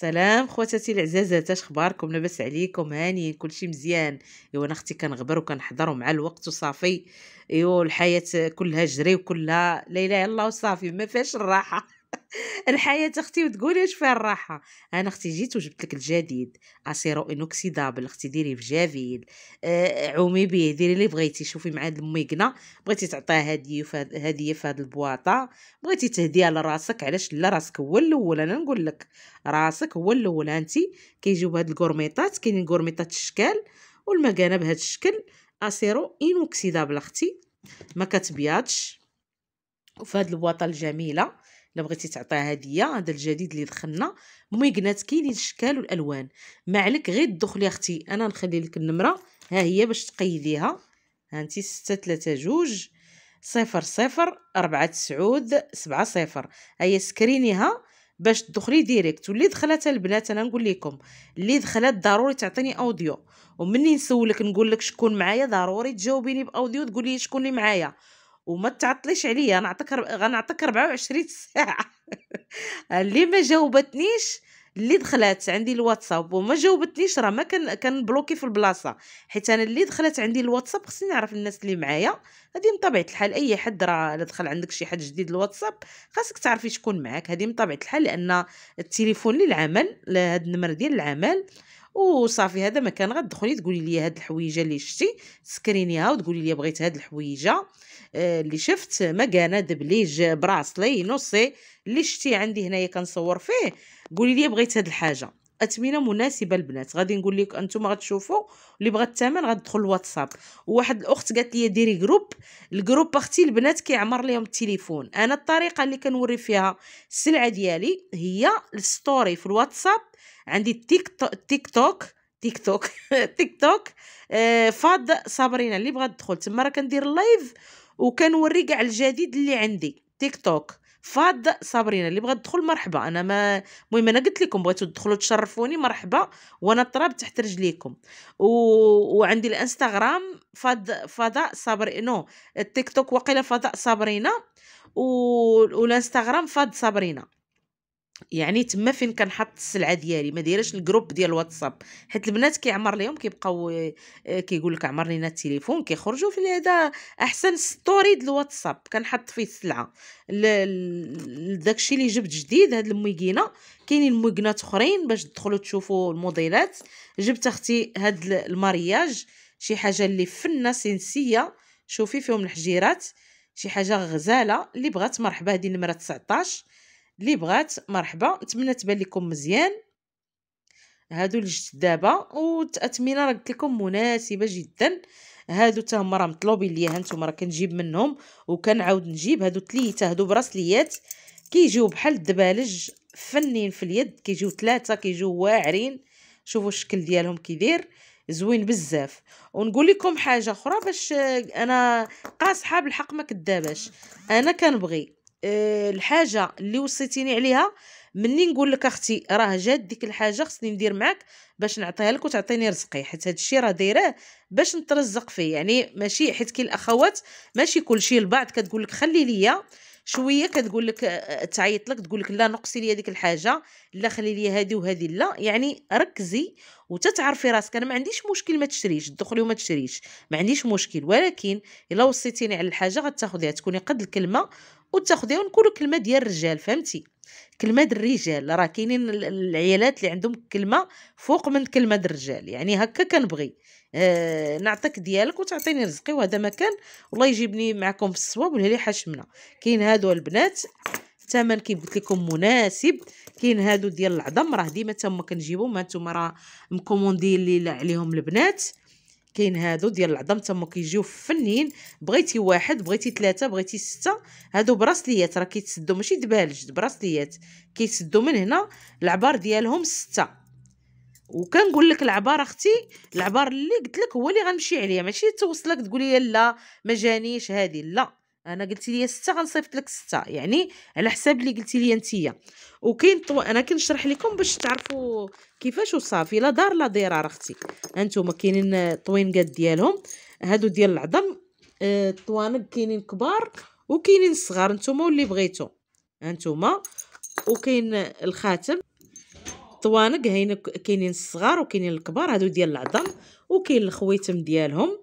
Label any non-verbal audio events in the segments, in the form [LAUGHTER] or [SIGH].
سلام خواتاتي العزازات اش اخباركم لاباس عليكم هانيين كلشي مزيان ايوا انا اختي كنغبر وكنحضر ومع الوقت وصافي ايوا الحياه كلها جري وكلها لا اله الا الله وصافي ما فيهاش الراحه [LAUGHS] الحياة اختي وتقولي واش فيها الراحة انا اختي جيت وجبت لك الجديد اسيرو انوكسيدابل اختي ديري في جافيل آه عومي بيه ديري اللي بغيتي شوفي مع هاد الميقنة بغيتي تعطيها هدية هدية في هاد البواطة بغيتي تهديها لراسك علاش لا راسك هو الاول انا نقول لك راسك هو الاول هانتي كيجيو بهاد الكورميطات كاينين كورميطات الشكال والمكانه بهاد الشكل اسيرو انوكسيدابل اختي ما كتبيضش وفي هاد البواطه الجميله الا بغيتي تعطيها هديه هذا الجديد اللي دخلنا المهم كاينين الاشكال والالوان ما عليك غير تدخلي اختي انا نخلي لك النمره ها هي باش تقيديها ها انت 6 3 جوج صفر صفر أربعة سعود سبعة صفر هي سكرينيها باش تدخلي ديريكت واللي دخلت البنات انا نقول لكم اللي دخلت ضروري تعطيني اوديو ومني نسولك نقول لك شكون معايا ضروري تجاوبيني باوديو تقولي شكون اللي معايا وما تعطليش عليا نعطيك غنعطيك 24 ساعه اللي ما جاوبتنيش اللي دخلت عندي الواتساب وما جاوبتنيش راه ما كان كنبلوكي في البلاصه حيت انا اللي دخلت عندي الواتساب خصني نعرف الناس اللي معايا هذه من طبيعه الحال اي حد راه الا دخل عندك شي حد جديد الواتساب خاصك تعرفي شكون معاك هذه من طبيعه الحال لان التليفون للعمل لهاد النمر ديال العمل وصافي هذا مكان غتدخلي تقولي لي هاد الحويجه اللي شتي سكرينيها وتقولي لي بغيت هاد الحويجه آه، اللي شفت مكانه دبليج براسلي نصي اللي شتي عندي هنايا كنصور فيه قولي لي بغيت هاد الحاجه اثمنه مناسبه البنات غادي نقول لك انتم غتشوفوا اللي بغى الثمن غتدخل الواتساب وواحد الاخت قالت لي ديري جروب الجروب اختي البنات كيعمر لهم التليفون انا الطريقه اللي كنوري فيها السلعه ديالي هي الستوري في الواتساب عندي تيك توك تيك توك [LAUGHS] تيك توك تيك آه، توك فاض صابرينا اللي بغات تدخل تما راه كندير لايف وكنوري كاع الجديد اللي عندي تيك توك فاض صابرينا اللي بغات تدخل مرحبا انا ما المهم انا قلت لكم بغيتو تدخلوا تشرفوني مرحبا وانا طراب تحت رجليكم و... وعندي الانستغرام فاض فضاء صبر نو التيك توك وقيله فضاء صابرينا و... والانستغرام فاض صابرينا يعني تما فين كنحط السلعه ديالي ما دايرهش الجروب ديال الواتساب حيت البنات كيعمر ليهم كيبقاو آه، كيقول لك عمر لينا التليفون كيخرجوا في هذا احسن ستوري ديال الواتساب كنحط فيه السلعه داكشي اللي جبت جديد هاد المويكينه كاينين المويكنات اخرين باش تدخلوا تشوفوا الموديلات جبت اختي هاد المارياج شي حاجه اللي فنه سينسيه شوفي فيهم الحجيرات شي حاجه غزاله اللي بغات مرحبا هذه نمره 19 اللي بغات مرحبا نتمنى تبان لكم مزيان هادو الجدابه والتاثمنه راه قلت لكم مناسبه جدا هادو حتى هما راه مطلوبين ليا هانتوما راه كنجيب منهم وكنعاود نجيب هادو ثلاثه هادو براسليات كيجيو بحال الدبالج فنين في اليد كيجيو ثلاثه كيجيو واعرين شوفوا الشكل ديالهم كيدير زوين بزاف ونقول لكم حاجه اخرى باش آه، انا قاصحه بالحق ما كداباش انا كنبغي آه، الحاجه اللي وصيتيني عليها مني نقول لك اختي راه جات ديك الحاجه خصني ندير معاك باش نعطيها لك وتعطيني رزقي حيت هذا الشيء راه دايراه باش نترزق فيه يعني ماشي حيت كاين الاخوات ماشي كلشي البعض كتقول لك خلي ليا شويه كتقول لك آه، آه، تعيط لك تقول لك لا نقصي لي هذيك الحاجه لا خلي لي هذه وهذه لا يعني ركزي وتتعرفي راسك انا ما عنديش مشكل ما تشريش تدخلي وما تشريش ما عنديش مشكل ولكن الا وصيتيني على الحاجه غتاخذيها تكوني قد الكلمه وتاخذيها ونقولوا كلمه ديال الرجال فهمتي كلمه الرجال راه كاينين العيالات اللي عندهم كلمه فوق من كلمه الرجال يعني هكا كنبغي آه نعطيك ديالك وتعطيني رزقي وهذا ما كان والله يجيبني معكم في الصواب والهلي حشمنا كاين هادو البنات الثمن كيف قلت لكم مناسب كاين هادو ديال العظم راه ديما تما كنجيبهم هانتوما راه مكوموندي اللي عليهم البنات كاين هادو ديال العظم تما كيجيو فنين بغيتي واحد بغيتي ثلاثه بغيتي سته هادو براسليات راه كيتسدو ماشي دبالج براسليات كيتسدو من هنا العبار ديالهم سته وكنقول لك العبار اختي العبار اللي قلت لك هو اللي غنمشي عليه ماشي توصلك تقولي لا ما جانيش لا انا قلتي لي ستة غنصيفط لك ستة يعني على حساب اللي قلتي لي نتيا وكاين طو... انا كنشرح لكم باش تعرفوا كيفاش وصافي لا دار لا ضرار اختي هانتوما كاينين الطوينكات ديالهم هادو ديال العظم الطوانق آه كاينين كبار وكاينين صغار نتوما واللي بغيتو هانتوما وكاين الخاتم طوانق هاين كاينين الصغار وكاينين الكبار هادو ديال العظم وكاين الخويتم ديالهم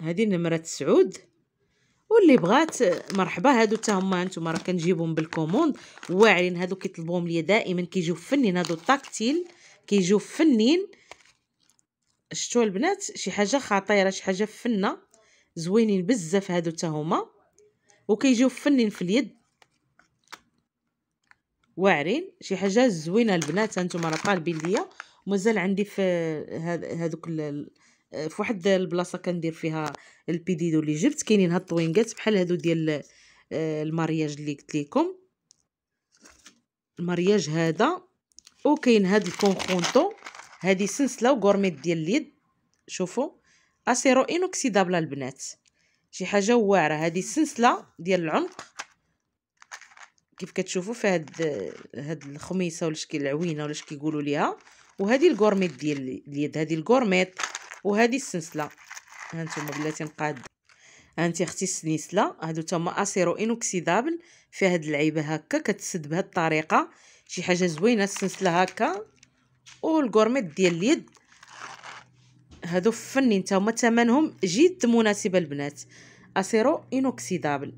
هذه نمره سعود واللي بغات مرحبا هادو حتى هما نتوما راه كنجيبهم بالكوموند واعرين هادو كيطلبوهم ليا دائما كيجيو فنين هادو الطاكتيل كيجيو فنين شتو البنات شي حاجه خطيره شي حاجه فنه زوينين بزاف هادو حتى هما وكيجيو فنين في اليد واعرين شي حاجه زوينه البنات هانتوما راه طالبين ليا ومازال عندي في هذوك آه، في واحد البلاصه كندير فيها البيديدو اللي جبت كاينين هاد الطوينكات بحال هادو ديال آه، المارياج اللي قلت لكم المارياج هذا وكاين هاد الكونخونطو هذه سلسله وغورميت ديال اليد شوفوا اسيرو انوكسيدابل البنات شي حاجه واعره هذه سلسله ديال العنق كيف كتشوفوا في هاد هاد الخميسه ولا شكل العوينه ولا شكي ليها وهذه الكورميت ديال اليد هذه الكورميت وهذه السنسله هانتوما بلاتي مقاده هانتي اختي السنسله هادو تما اسيرو انوكسيدابل في هاد اللعيبه هكا كتسد بهاد الطريقه شي حاجه زوينه السنسله هكا والكورميت ديال اليد هادو فنين تاهما ثمنهم جد مناسبه البنات اسيرو انوكسيدابل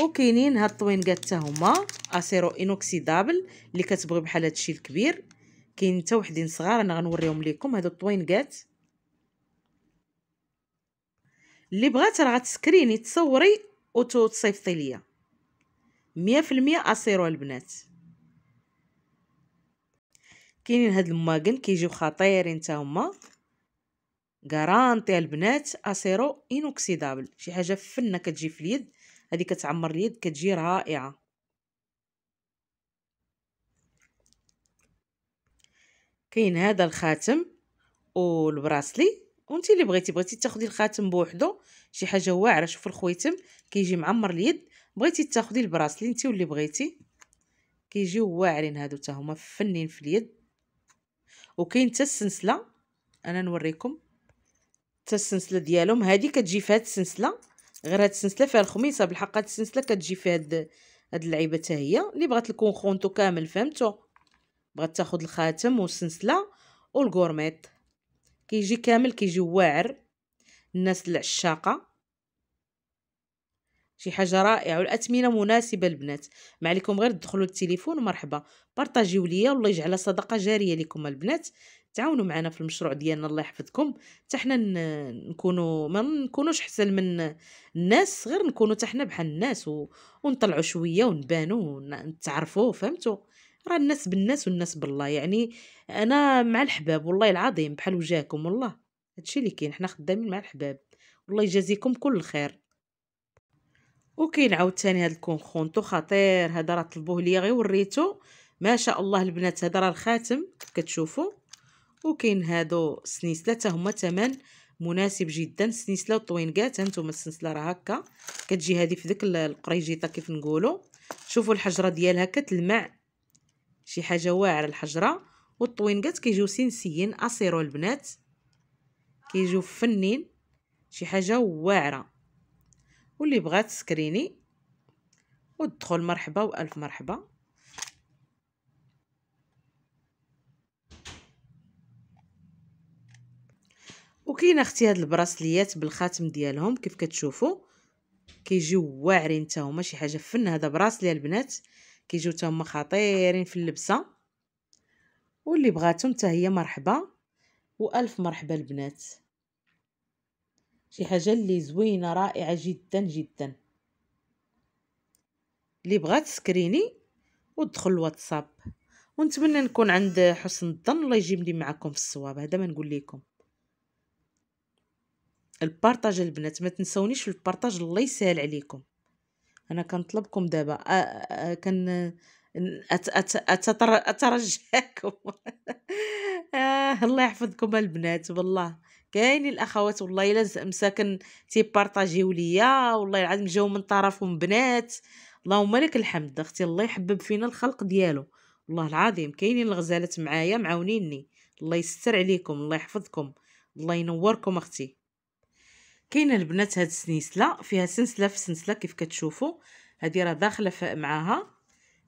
وكاينين هاد الطوينكات حتى هما اسيرو انوكسيدابل اللي كتبغي بحال هادشي الكبير كاين حتى وحدين صغار انا غنوريهم لكم هادو الطوينكات اللي بغات راه غتسكريني تصوري وتصيفطي ليا مية في المية البنات كاينين هاد الماكن كيجيو خطيرين تا هما غارانتي البنات اسيرو انوكسيدابل شي حاجه فنه كتجي في اليد هذه كتعمر اليد كتجي رائعه كاين هذا الخاتم والبراسلي وانت اللي بغيتي بغيتي تاخدي الخاتم بوحدو شي حاجه واعره شوف الخويتم كيجي معمر اليد بغيتي تاخدي البراسلي انت واللي بغيتي كيجيو واعرين هادو حتى هما فنين في اليد وكاين حتى السنسله انا نوريكم حتى السنسله ديالهم هذه كتجي في هاد السنسله غير هاد السنسله فيها الخميصه بالحق هاد السنسله كتجي في هاد هاد اللعيبه حتى هي اللي بغات الكونخونتو كامل فهمتو بغات تاخد الخاتم والسلسله والكورميط كيجي كامل كيجي واعر الناس العشاقه شي حاجه رائعه والاثمنه مناسبه البنات ما عليكم غير تدخلوا التليفون ومرحبا بارطاجيو ليا والله يجعلها صدقه جاريه لكم البنات تعاونوا معنا في المشروع ديالنا الله يحفظكم حتى حنا نكونوا ما نكونوش حسن من الناس غير نكونوا حتى حنا بحال الناس و... ونطلعوا شويه ونبانوا ونتعرفوا فهمتوا راه الناس بالناس والناس بالله يعني انا مع الحباب والله العظيم بحال وجاكم والله هادشي اللي كاين حنا خدامين مع الحباب والله يجازيكم كل الخير وكاين عاوتاني هاد الكونخونتو خطير هذا راه طلبوه ليا غير وريتو ما شاء الله البنات هذا راه الخاتم كتشوفوا وكاين هادو سنيسله حتى هما ثمن مناسب جدا السنسله والطوينكات هانتوما السنسله راه هكا كتجي هذه في ديك القريجيطه كيف نقولوا شوفوا الحجره ديالها كتلمع شي حاجه واعره الحجره والطوينقات كيجيو سينسيين اصيرو البنات كيجيو فنين شي حاجه واعره واللي بغات سكريني ودخل مرحبا والف مرحبا وكاين اختي هاد البراسليات بالخاتم ديالهم كيف كتشوفوا كيجيو واعرين حتى هما شي حاجه فن هذا براسلي البنات كيجيو حتى هما خطيرين في اللبسه واللي بغاتهم حتى هي مرحبا والف مرحبا البنات شي حاجه اللي زوينه رائعه جدا جدا اللي بغات سكريني ودخل الواتساب ونتمنى نكون عند حسن الظن الله يجيبني معكم في الصواب هذا ما نقول لكم البارطاج البنات ما تنسونيش في البارطاج الله يسهل عليكم انا كنطلبكم دابا كن أت أت اترجاكم [LAUGHS] آه الله يحفظكم البنات والله كاينين الاخوات والله الا مساكن تيبارطاجيو ليا والله العظيم جاو من طرفهم بنات اللهم لك الحمد اختي الله يحبب فينا الخلق ديالو والله العظيم كاينين الغزالات معايا معاونيني الله يستر عليكم الله يحفظكم الله ينوركم اختي كاينه البنات هاد السنيسله فيها سنسله في سنسله كيف كتشوفوا هذه راه داخله معاها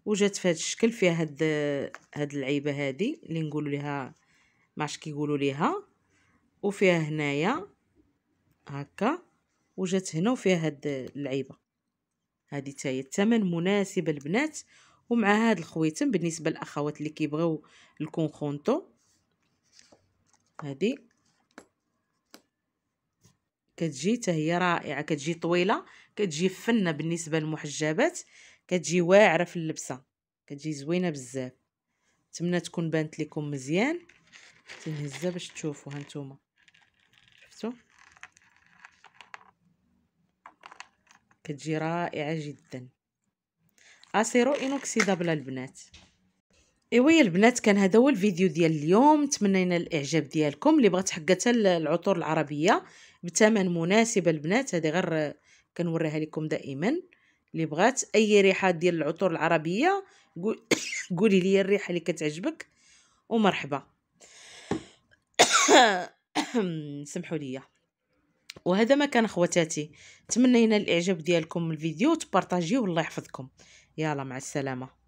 وجات في هذا الشكل فيها هاد هاد العيبه هادي اللي نقولوا لها ما كيقولوا ليها وفيها هنايا هكا وجات هنا وفيها هاد العيبه هادي حتى هي الثمن مناسب البنات ومع هاد الخويتم بالنسبه للاخوات اللي كيبغيو الكونخونطو هادي كتجي حتى هي رائعه كتجي طويله كتجي فنه بالنسبه للمحجبات كتجي واعره في اللبسه كتجي زوينه بزاف نتمنى تكون بانت لكم مزيان تنهزها باش تشوفوها نتوما شفتوا كتجي رائعه جدا اسيرو انوكسيدابل البنات ايوا البنات كان هذا هو الفيديو ديال اليوم تمنينا الاعجاب ديالكم اللي بغات حقه العطور العربيه بثمن مناسب البنات هذه غير كنوريها لكم دائما اللي بغات اي ريحه ديال العطور العربيه [COUGHS] قولي لي الريحه اللي كتعجبك ومرحبا [COUGHS] سمحوا لي وهذا ما كان خواتاتي تمنينا الاعجاب ديالكم الفيديو تبارطاجيوه الله يحفظكم يلا مع السلامه